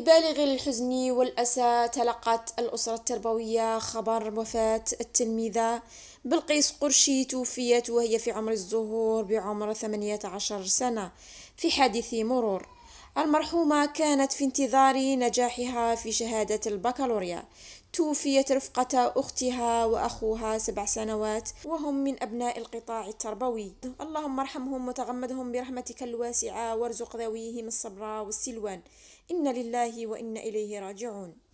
ببالغ الحزن والأسى تلقت الأسرة التربوية خبر وفاة التلميذة بلقيس قرشي توفيت وهي في عمر الزهور بعمر 18 سنة في حادث مرور المرحومة كانت في انتظار نجاحها في شهادة البكالوريا توفيت رفقة أختها وأخوها سبع سنوات وهم من أبناء القطاع التربوي اللهم ارحمهم وتغمدهم برحمتك الواسعة وارزق ذويهم الصبر والسلوان إن لله وإن إليه راجعون